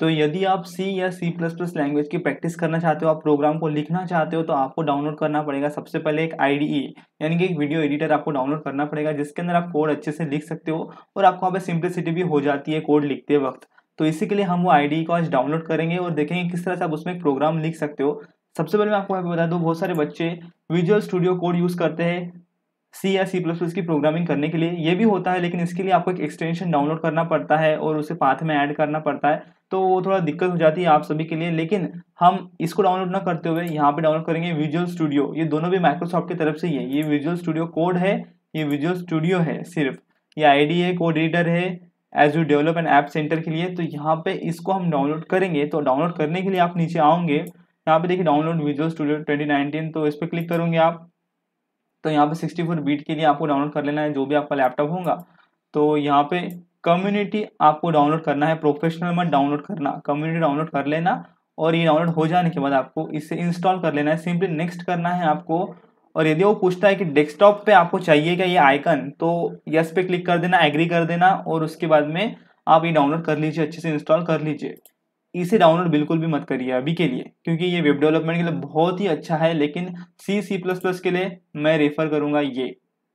तो यदि आप सी या सी प्लस प्लस लैंग्वेज की प्रैक्टिस करना चाहते हो आप प्रोग्राम को लिखना चाहते हो तो आपको डाउनलोड करना पड़ेगा सबसे पहले एक आई यानी कि एक वीडियो एडिटर आपको डाउनलोड करना पड़ेगा जिसके अंदर आप कोड अच्छे से लिख सकते हो और आपको वहाँ पर सिंप्लिसिटी भी हो जाती है कोड लिखते वक्त तो इसी के लिए हम वो आई को आज डाउनलोड करेंगे और देखेंगे किस तरह से आप उसमें एक प्रोग्राम लिख सकते हो सबसे पहले मैं आपको यहाँ बता दूँ बहुत सारे बच्चे विजुअल स्टूडियो कोड यूज़ करते हैं सी या सी प्लस प्लस की प्रोग्रामिंग करने के लिए ये भी होता है लेकिन इसके लिए आपको एक एक्सटेंशन डाउनलोड करना पड़ता है और उसे पाथ में ऐड करना पड़ता है तो वो थोड़ा दिक्कत हो जाती है आप सभी के लिए लेकिन हम इसको डाउनलोड ना करते हुए यहाँ पे डाउनलोड करेंगे विजुअल स्टूडियो ये दोनों भी माइक्रोसॉफ्ट की तरफ से ही है ये विजुअल स्टूडियो कोड है ये विजुअल स्टूडियो है सिर्फ ये आई है कोड एडिटर है as you develop and app centre के लिए तो यहाँ पे इसको हम डाउनलोड करेंगे तो डाउनलोड करने के लिए आप नीचे आओगे यहाँ पे देखिए डाउनलोड विजुअल स्टूडियो 2019 तो इस पर क्लिक करोगे आप तो यहाँ पे 64 बीट के लिए आपको डाउनलोड कर लेना है जो भी आपका लैपटॉप होगा तो यहाँ पे कम्युनिटी आपको डाउनलोड करना है प्रोफेशनल में डाउनलोड करना कम्युनिटी डाउनलोड कर लेना और ये डाउनलोड हो जाने के बाद आपको इसे इंस्टॉल कर लेना है सिंपली नेक्स्ट करना है आपको और यदि वो पूछता है कि डेस्कटॉप पे आपको चाहिए क्या ये आइकन तो यस पे क्लिक कर देना एग्री कर देना और उसके बाद में आप ये डाउनलोड कर लीजिए अच्छे से इंस्टॉल कर लीजिए इसे डाउनलोड बिल्कुल भी मत करिए अभी के लिए क्योंकि ये वेब डेवलपमेंट के लिए बहुत ही अच्छा है लेकिन सी सी प्लस प्लस के लिए मैं रेफर करूँगा ये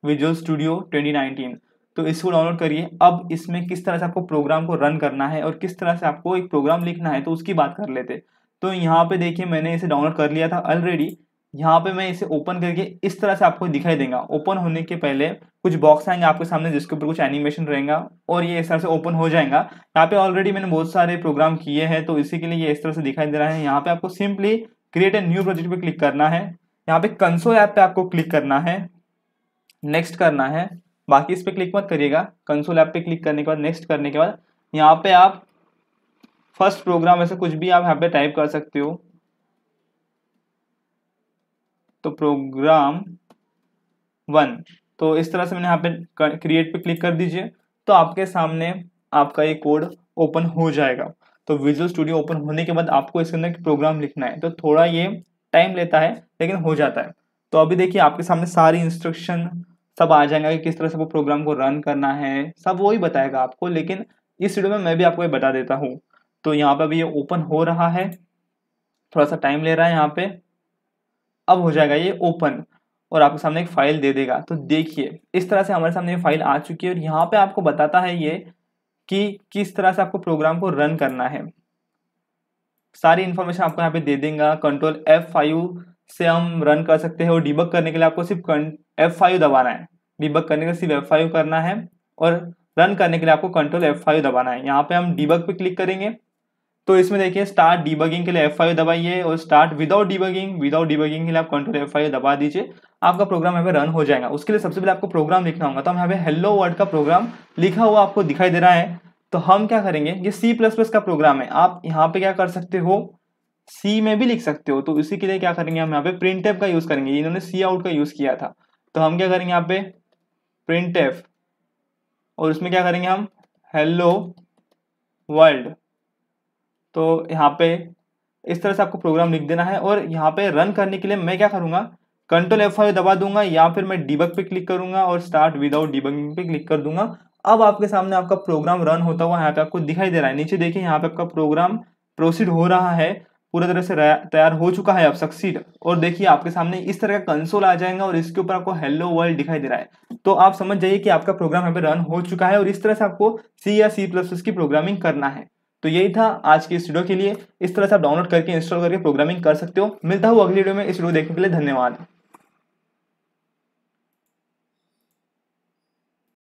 विजुअल स्टूडियो 2019 तो इसको डाउनलोड करिए अब इसमें किस तरह से आपको प्रोग्राम को रन करना है और किस तरह से आपको एक प्रोग्राम लिखना है तो उसकी बात कर लेते तो यहाँ पे देखिए मैंने इसे डाउनलोड कर लिया था ऑलरेडी यहाँ पे मैं इसे ओपन करके इस तरह से आपको दिखाई देगा ओपन होने के पहले कुछ बॉक्स आएंगे आपके सामने जिसके ऊपर कुछ एनिमेशन रहेगा और ये इस तरह से ओपन हो जाएगा यहाँ पे ऑलरेडी मैंने बहुत सारे प्रोग्राम किए हैं तो इसी के लिए ये इस तरह से दिखाई दे रहा है यहाँ पे आपको simply create a new project पे क्लिक करना है यहाँ पे कंसोल ऐप पे आपको क्लिक करना है नेक्स्ट करना है बाकी इस पर क्लिक मत करिएगा कंसोल ऐप पे क्लिक करने के बाद नेक्स्ट करने के बाद यहाँ पे आप फर्स्ट प्रोग्राम ऐसे कुछ भी आप यहाँ पे टाइप कर सकते हो तो प्रोग्राम वन तो इस तरह से मैंने यहाँ पे क्रिएट पे क्लिक कर दीजिए तो आपके सामने आपका ये कोड ओपन हो जाएगा तो विजुअल स्टूडियो ओपन होने के बाद आपको इसके अंदर प्रोग्राम लिखना है तो थोड़ा ये टाइम लेता है लेकिन हो जाता है तो अभी देखिए आपके सामने सारी इंस्ट्रक्शन सब आ जाएगा कि किस तरह से वो प्रोग्राम को रन करना है सब वो ही बताएगा आपको लेकिन इस वीडियो में मैं भी आपको ये बता देता हूँ तो यहाँ पर अभी ये ओपन हो रहा है थोड़ा सा टाइम ले रहा है यहाँ पे अब हो जाएगा ये ओपन और आपके सामने एक फाइल दे देगा तो देखिए इस तरह से हमारे सामने फाइल आ चुकी है और यहाँ पे आपको बताता है ये कि किस तरह से आपको प्रोग्राम को रन करना है सारी इन्फॉर्मेशन आपको यहाँ पे दे देगा कंट्रोल एफ फाइव से हम रन कर सकते हैं और डिबक करने के लिए आपको सिर्फ एफ फाइव दबाना है डिबक करने के लिए सिर्फ एफ फाइव करना है और रन करने के लिए आपको कंट्रोल एफ फाइव दबाना है यहाँ पे हम डिबक पे क्लिक करेंगे तो इसमें देखिए स्टार्ट डिबगिंग के लिए एफ आई दबाइए और start without debugging without debugging के लिए आप कंट्रोल एफ आई दबा दीजिए आपका प्रोग्राम यहाँ पे रन हो जाएगा उसके लिए सबसे पहले आपको प्रोग्राम लिखना होगा तो हम यहाँ पे हेलो वर्ड का प्रोग्राम लिखा हुआ आपको दिखाई दे रहा है तो हम क्या करेंगे ये सी प्लस प्लस का प्रोग्राम है आप यहाँ पे क्या कर सकते हो सी में भी लिख सकते हो तो इसी के लिए क्या करेंगे हम यहाँ पे प्रिंट का यूज करेंगे इन्होंने सी आउट का यूज किया था तो हम क्या करेंगे यहाँ पे प्रिंट और उसमें क्या करेंगे हम हेलो वर्ल्ड तो यहाँ पे इस तरह से आपको प्रोग्राम लिख देना है और यहाँ पे रन करने के लिए मैं क्या करूँगा कंट्रोल एफ फाइव दबा दूंगा या फिर मैं डिबक पे क्लिक करूंगा और स्टार्ट विदाउट डिबक पे क्लिक कर दूंगा अब आपके सामने आपका प्रोग्राम रन होता हुआ यहाँ पे आपको दिखाई दे रहा है नीचे देखिए यहाँ पे आपका प्रोग्राम प्रोसीड हो रहा है पूरा तरह से तैयार हो चुका है अब सक्सीड और देखिए आपके सामने इस तरह का कंसोल आ जाएगा और इसके ऊपर आपको हेलो वर्ल्ड दिखाई दे रहा है तो आप समझ जाइए कि आपका प्रोग्राम यहाँ पे रन हो चुका है और इस तरह से आपको सी या सी प्लस की प्रोग्रामिंग करना है तो यही था आज की इस वीडियो के लिए इस तरह से आप डाउनलोड करके इंस्टॉल करके प्रोग्रामिंग कर सकते हो मिलता हूँ अगली वीडियो में इस वीडियो देखने के लिए धन्यवाद